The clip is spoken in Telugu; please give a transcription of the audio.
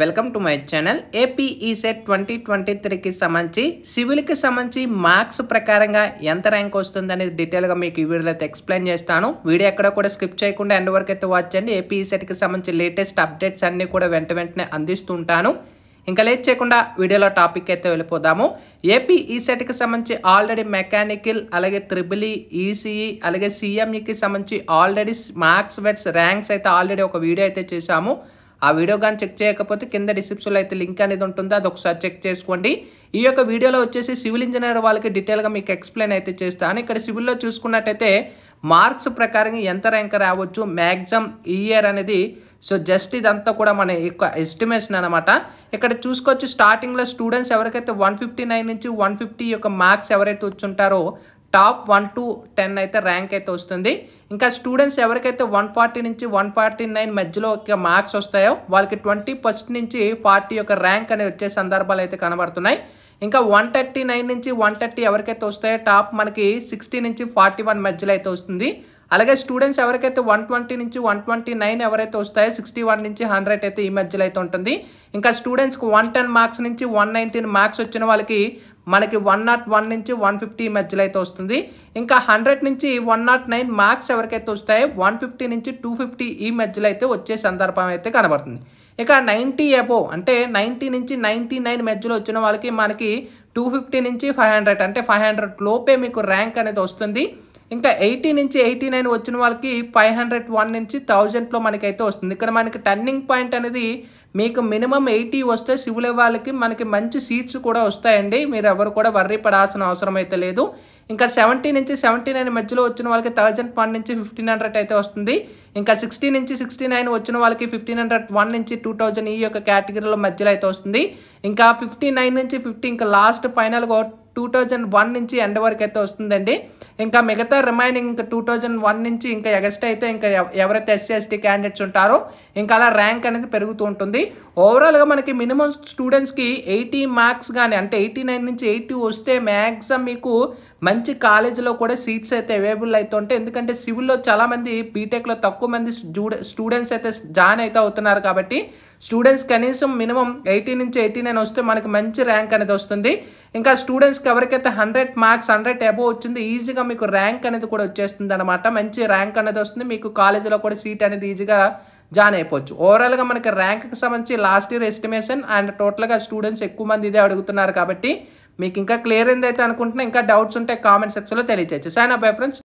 welcome to my channel AP ECET twenty twenty త్రీకి సంబంధించి సివిల్కి సంబంధించి మార్క్స్ ప్రకారంగా ఎంత ర్యాంక్ వస్తుందనేది డీటెయిల్గా మీకు ఈ వీడియోలో అయితే ఎక్స్ప్లెయిన్ చేస్తాను వీడియో ఎక్కడ కూడా స్కిప్ చేయకుండా ఎండ్ వరకు అయితే వాచ్ చేయండి ఏపీఈసెట్కి e సంబంధించి లేటెస్ట్ అప్డేట్స్ అన్నీ కూడా వెంట వెంటనే అందిస్తుంటాను ఇంకా లేట్ చేయకుండా వీడియోలో టాపిక్ అయితే వెళ్ళిపోదాము ఏపీఈసెట్కి e సెట్కి సంబంధించి ఆల్రెడీ మెకానికల్ అలాగే త్రిబులీ ఈసీఈ e, అలాగే సిఎంఈకి సంబంధించి ఆల్రెడీ మార్క్స్ వెట్స్ ర్యాంక్స్ అయితే ఆల్రెడీ ఒక వీడియో అయితే చేశాము ఆ వీడియో కానీ చెక్ చేయకపోతే కింద డిస్క్రిప్షన్లో అయితే లింక్ అనేది ఉంటుంది అది ఒకసారి చెక్ చేసుకోండి ఈ యొక్క వీడియోలో వచ్చేసి సివిల్ ఇంజనీర్ వాళ్ళకి డీటెయిల్గా మీకు ఎక్స్ప్లెయిన్ అయితే చేస్తాను ఇక్కడ సివిల్లో చూసుకున్నట్టయితే మార్క్స్ ప్రకారం ఎంత ర్యాంక్ రావచ్చు మ్యాక్సిమం ఇయర్ అనేది సో జస్ట్ ఇదంతా కూడా మన యొక్క ఎస్టిమేషన్ అనమాట ఇక్కడ చూసుకోవచ్చు స్టార్టింగ్లో స్టూడెంట్స్ ఎవరికైతే వన్ ఫిఫ్టీ నైన్ నుంచి వన్ ఫిఫ్టీ యొక్క మార్క్స్ ఎవరైతే వచ్చుంటారో టాప్ వన్ టు టెన్ అయితే ర్యాంక్ అయితే వస్తుంది ఇంకా స్టూడెంట్స్ ఎవరికైతే వన్ ఫార్టీ నుంచి వన్ ఫార్టీ నైన్ మధ్యలో ఒక మార్క్స్ వస్తాయో వాళ్ళకి ట్వంటీ ఫస్ట్ నుంచి ఫార్టీ యొక్క ర్యాంక్ అనేది వచ్చే సందర్భాలు అయితే కనబడుతున్నాయి ఇంకా వన్ థర్టీ నైన్ నుంచి వన్ థర్టీ ఎవరికైతే వస్తాయో టాప్ మనకి సిక్స్టీ నుంచి ఫార్టీ వన్ మధ్యలో అయితే వస్తుంది అలాగే స్టూడెంట్స్ ఎవరికైతే వన్ ట్వంటీ నుంచి వన్ ట్వంటీ నైన్ ఎవరైతే వస్తాయో సిక్స్టీ వన్ నుంచి హండ్రెడ్ అయితే ఈ మధ్యలో అయితే ఉంటుంది ఇంకా స్టూడెంట్స్కి వన్ టెన్ మార్క్స్ నుంచి వన్ నైన్టీన్ మార్క్స్ వచ్చిన వాళ్ళకి మనకి వన్ నాట్ వన్ నుంచి వన్ ఫిఫ్టీ మధ్యలో అయితే వస్తుంది ఇంకా హండ్రెడ్ నుంచి వన్ నాట్ నైన్ మార్క్స్ ఎవరికైతే వస్తాయో వన్ ఫిఫ్టీ నుంచి టూ ఫిఫ్టీ ఈ మధ్యలో అయితే వచ్చే సందర్భం అయితే కనబడుతుంది ఇక నైంటీ అబోవ్ అంటే నైంటీ నుంచి నైంటీ నైన్ మధ్యలో వచ్చిన వాళ్ళకి మనకి టూ ఫిఫ్టీ నుంచి ఫైవ్ హండ్రెడ్ అంటే ఫైవ్ హండ్రెడ్ లోపే మీకు ర్యాంక్ అనేది వస్తుంది ఇంకా ఎయిటీ నుంచి ఎయిటీ నైన్ వచ్చిన వాళ్ళకి ఫైవ్ హండ్రెడ్ వన్ నుంచి థౌజండ్లో మనకైతే వస్తుంది ఇక్కడ మనకి టర్నింగ్ పాయింట్ అనేది మీకు మినిమం ఎయిటీ వస్తే సివిల్ వాళ్ళకి మనకి మంచి సీట్స్ కూడా వస్తాయండి మీరు ఎవరు కూడా వర్రీ పడాల్సిన అవసరం అయితే లేదు ఇంకా సెవెంటీ నుంచి సెవెంటీ నైన్ మధ్యలో వచ్చిన వాళ్ళకి థౌజండ్ వన్ నుంచి ఫిఫ్టీన్ హండ్రెడ్ అయితే వస్తుంది ఇంకా సిక్స్టీ నుంచి సిక్స్టీ నైన్ వచ్చిన వాళ్ళకి ఫిఫ్టీన్ హండ్రెడ్ వన్ నుంచి టూ థౌజండ్ ఈ యొక్క కేటగిరీలో మధ్యలో అయితే వస్తుంది ఇంకా ఫిఫ్టీ నైన్ నుంచి ఫిఫ్టీ ఇంకా లాస్ట్ ఫైనల్గా టూ థౌజండ్ వన్ నుంచి ఎండ్ వరకు అయితే వస్తుందండి ఇంకా మిగతా రిమైనింగ్ టూ థౌజండ్ వన్ నుంచి ఇంకా ఎగస్ట్ అయితే ఇంకా ఎవరైతే ఎస్సీ ఎస్టీ క్యాండిడేట్స్ ఉంటారో ఇంకా అలా ర్యాంక్ అనేది పెరుగుతూ ఉంటుంది ఓవరాల్గా మనకి మినిమం స్టూడెంట్స్కి ఎయిటీ మార్క్స్ కానీ అంటే ఎయిటీ నైన్ నుంచి ఎయిటీ వస్తే మ్యాక్సిమం మీకు మంచి కాలేజీలో కూడా సీట్స్ అయితే అవైలబుల్ ఉంటాయి ఎందుకంటే సివిల్లో చాలామంది బీటెక్లో తక్కువ మంది స్టూడెంట్స్ అయితే జాయిన్ అయితే అవుతున్నారు కాబట్టి స్టూడెంట్స్ కనీసం మినిమం ఎయిటీ నుంచి ఎయిటీ నైన్ వస్తే మనకి మంచి ర్యాంక్ అనేది వస్తుంది ఇంకా స్టూడెంట్స్కి ఎవరికైతే హండ్రెడ్ మార్క్స్ హండ్రెడ్ అబోవ్ వచ్చింది ఈజీగా మీకు ర్యాంక్ అనేది కూడా వచ్చేస్తుంది అనమాట మంచి ర్యాంక్ అనేది వస్తుంది మీకు కాలేజీలో కూడా సీట్ అనేది ఈజీగా జాయిన్ అయిపోవచ్చు ఓవరాల్గా మనకి ర్యాంక్కి సంబంధించి లాస్ట్ ఇయర్ ఎస్టిమేషన్ అండ్ టోటల్గా స్టూడెంట్స్ ఎక్కువ మంది ఇదే అడుగుతున్నారు కాబట్టి మీకు ఇంకా క్లియర్ ఏందైతే అనుకుంటున్నా ఇంకా డౌట్స్ ఉంటే కామెంట్ సెక్షన్లో తెలియచేయచ్చు సైన్ అప్ ఫ్రెండ్స్